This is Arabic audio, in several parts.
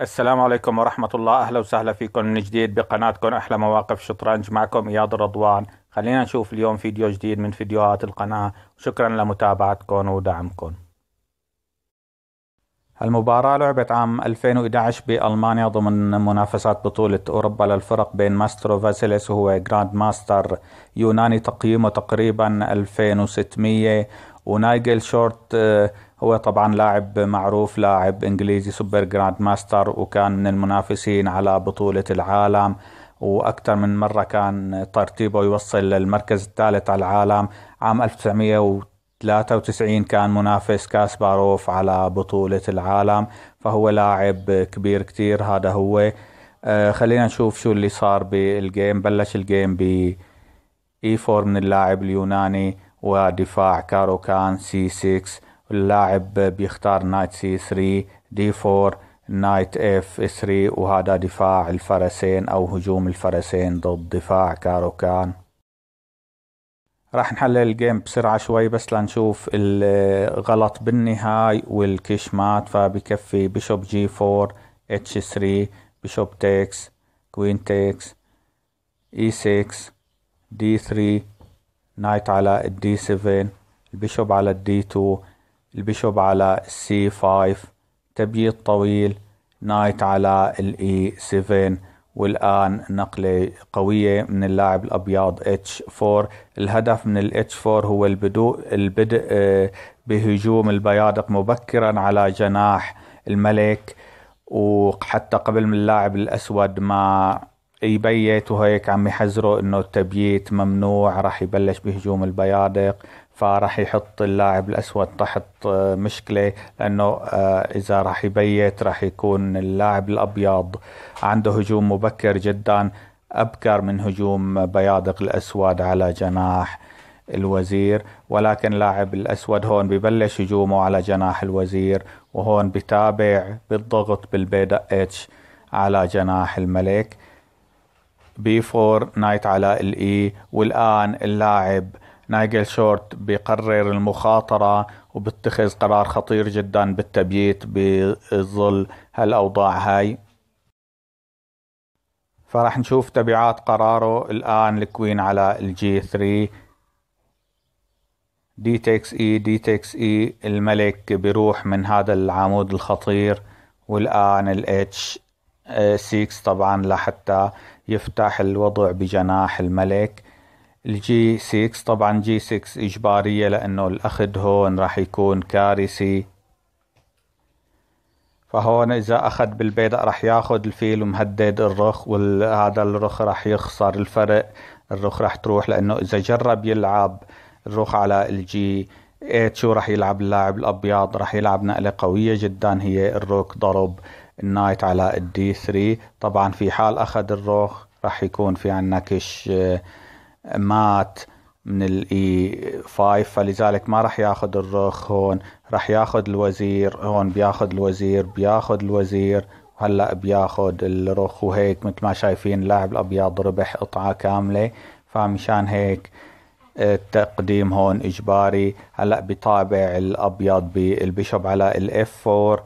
السلام عليكم ورحمة الله أهلا وسهلا فيكم من جديد بقناتكم أحلى مواقف شطرنج معكم إياد رضوان خلينا نشوف اليوم فيديو جديد من فيديوهات القناة وشكرا لمتابعتكم ودعمكم المباراة لعبت عام 2011 بألمانيا ضمن منافسات بطولة أوروبا للفرق بين ماسترو فاسيليس وهو جراند ماستر يوناني تقييمه تقريبا 2600 ونايجل شورت آه، هو طبعا لاعب معروف لاعب انجليزي سوبر جراند ماستر وكان من المنافسين على بطولة العالم واكثر من مره كان ترتيبه يوصل للمركز الثالث على العالم عام 1993 كان منافس كاسباروف على بطولة العالم فهو لاعب كبير كتير هذا هو آه خلينا نشوف شو اللي صار بالجيم بلش الجيم ب اي e 4 من اللاعب اليوناني ودفاع كارو كان سي 6 اللاعب بيختار نايت سي 3 دي 4 نايت اف 3 وهذا دفاع الفرسين او هجوم الفرسين ضد دفاع كاروكان راح نحلل الجيم بسرعة شوي بس لنشوف الغلط بالنهاية مات فبكفي بشوب جي 4 اتش 3 بشوب تيكس كوين تيكس اي 6 دي 3 نايت على الدي 7 البيشوب على الدي 2 البيشوب على c 5 تبييض طويل نايت على الاي 7 e والان نقله قويه من اللاعب الابيض اتش 4 الهدف من الاتش 4 هو البدء البدء آه، بهجوم البيادق مبكرا على جناح الملك وحتى قبل من اللاعب الاسود ما يبيت وهيك عم يحذروا انه التبييت ممنوع راح يبلش بهجوم البيادق فراح يحط اللاعب الاسود تحت آه، مشكله لانه آه، اذا راح يبيت راح يكون اللاعب الابيض عنده هجوم مبكر جدا ابكر من هجوم بيادق الاسود على جناح الوزير ولكن لاعب الاسود هون ببلش هجومه على جناح الوزير وهون بتابع بالضغط بالبيدا اتش على جناح الملك بي 4 نايت على الاي والان اللاعب نايجل شورت بيقرر المخاطرة وبتخذ قرار خطير جدا بالتبييت بظل هالأوضاع هاي فرح نشوف تبعات قراره الآن الكوين على الجي 3 دي تكس اي دي تكس اي الملك بيروح من هذا العمود الخطير والآن الاتش 6 طبعا لحتى يفتح الوضع بجناح الملك الجي 6 طبعا جي 6 إجبارية لأنه الأخذ هون راح يكون كارثي فهون إذا أخذ بالبيدق راح ياخد الفيل ومهدد الرخ وهذا الرخ راح يخسر الفرق الرخ راح تروح لأنه إذا جرب يلعب الرخ على الجي 8 شو راح يلعب اللاعب الأبيض راح يلعب نقلة قوية جدا هي الروك ضرب النايت على الدي 3 طبعا في حال أخذ الرخ راح يكون في عندنا كش آه مات من الاي 5 e فلذلك ما راح ياخذ الرخ هون راح ياخذ الوزير هون بياخذ الوزير بياخذ الوزير وهلا بياخذ الرخ وهيك مثل ما شايفين اللاعب الابيض ربح قطعه كامله فمشان هيك التقديم هون اجباري هلا بطابع الابيض بالبيشوب على الاف 4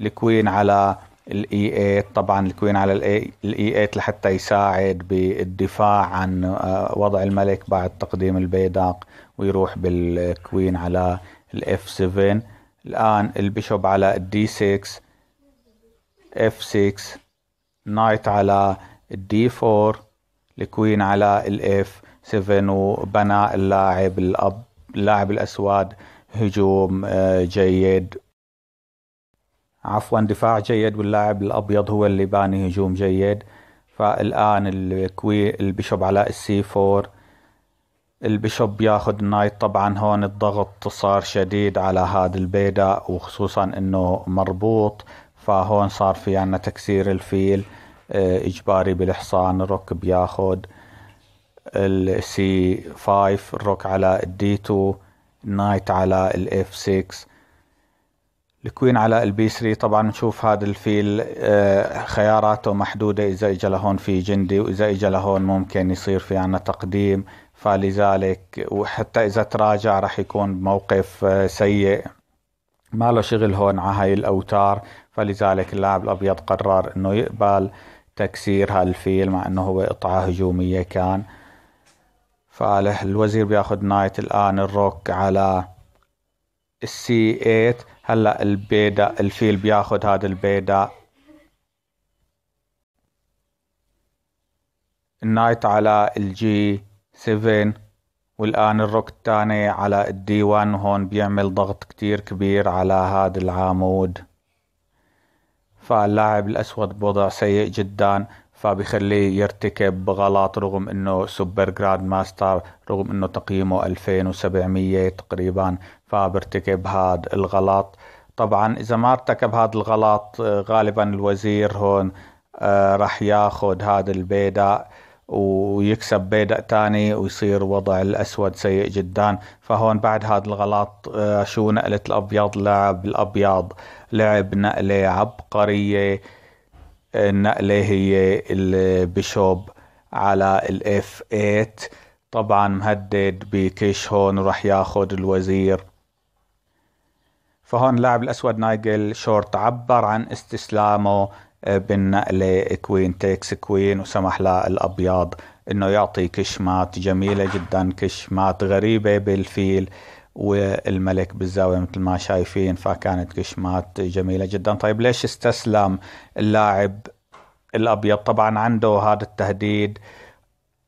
الكوين على ايت طبعا الكوين على ايت لحتى يساعد بالدفاع عن آه، وضع الملك بعد تقديم البيدق ويروح بالكوين على الاف 7 الان البيشوب على الدي 6 اف 6 نايت على الدي 4 الكوين على الاف 7 وبنى اللاعب الاب اللاعب الاسود هجوم آه، جيد عفوا دفاع جيد واللاعب الابيض هو اللي باني هجوم جيد فالان الكوي البشوب على السي 4 البشوب ياخد النايت طبعا هون الضغط صار شديد على هذا البيدا وخصوصا انه مربوط فهون صار في عنا تكسير الفيل آه، اجباري بالحصان روك بياخد السي 5 روك على الدي 2 نايت على الاف 6 الكوين على 3 طبعا نشوف هذا الفيل آه، خياراته محدودة إذا إجا لهون في جندي وإذا إجا لهون ممكن يصير في عنا تقديم فلذلك وحتى إذا تراجع راح يكون موقف آه، سيء ما له شغل هون على هاي الأوتار فلذلك اللاعب الأبيض قرر أنه يقبل تكسير هالفيل مع أنه هو قطعة هجومية كان فالوزير بياخد نايت الآن الروك على السي 8 هلا البيدا الفيل بياخذ هذا البيدا النايت على الجي 7 والآن الروك الثاني على الدي 1 هون بيعمل ضغط كتير كبير على هذا العمود فاللاعب الأسود بوضع سيء جدا فبخليه يرتكب غلط رغم انه سوبر جراند ماستر رغم انه تقييمه 2700 تقريبا فبرتكب هذا الغلط طبعا اذا ما ارتكب هذا الغلط غالبا الوزير هون آه، راح ياخذ هذا البيدق ويكسب بيدق تاني ويصير وضع الأسود سيء جدا فهون بعد هذا الغلط آه، شو نقلة الأبيض لعب الأبيض لعب نقلة عبقرية النقله هي البيشوب على الاف 8 طبعا مهدد بكيش هون وراح ياخذ الوزير فهون لاعب الاسود نايجل شورت عبر عن استسلامه آه، بالنقله كوين تيكس كوين وسمح للابيض انه يعطي كشمات جميله جدا كشمات غريبه بالفيل والملك بالزاوية مثل ما شايفين فكانت قشمات جميلة جدا طيب ليش استسلم اللاعب الأبيض طبعا عنده هذا التهديد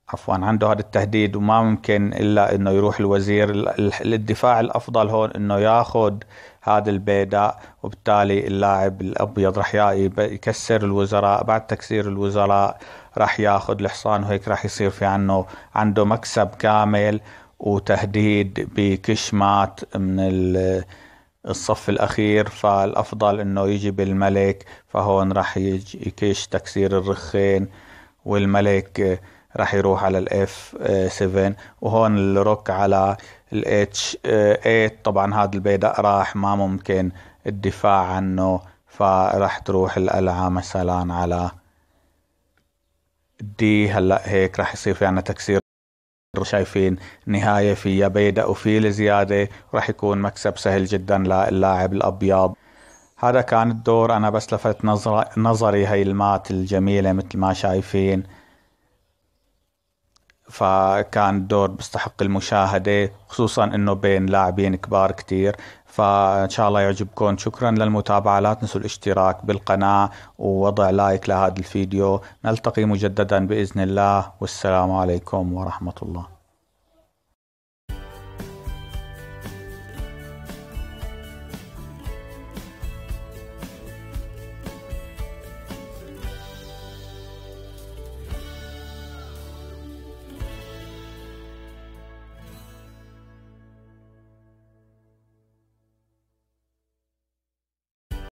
عفوا عنده هذا التهديد وما ممكن الا انه يروح الوزير الدفاع الافضل هون انه ياخذ هذا البيداء وبالتالي اللاعب الابيض راح يكسر الوزراء بعد تكسير الوزراء راح ياخذ الحصان وهيك راح يصير في عنه عنده مكسب كامل وتهديد بكشمات من الصف الأخير فالأفضل أنه يجي بالملك فهون راح يجي يكش تكسير الرخين والملك راح يروح على الاف 7 وهون الروك على الاتش 8 طبعا هذا البيدق راح ما ممكن الدفاع عنه فراح تروح القلعة مثلا على دي هلا هيك راح يصير في عنا تكسير شايفين نهاية فيها بيداء وفي زيادة راح يكون مكسب سهل جدا للاعب الأبيض هذا كان الدور أنا بس لفت نظري هاي المات الجميلة مثل ما شايفين فكان دور بيستحق المشاهدة خصوصا انه بين لاعبين كبار كتير فان شاء الله يعجبكم شكرا للمتابعة لا تنسوا الاشتراك بالقناة ووضع لايك لهذا الفيديو نلتقي مجددا بإذن الله والسلام عليكم ورحمة الله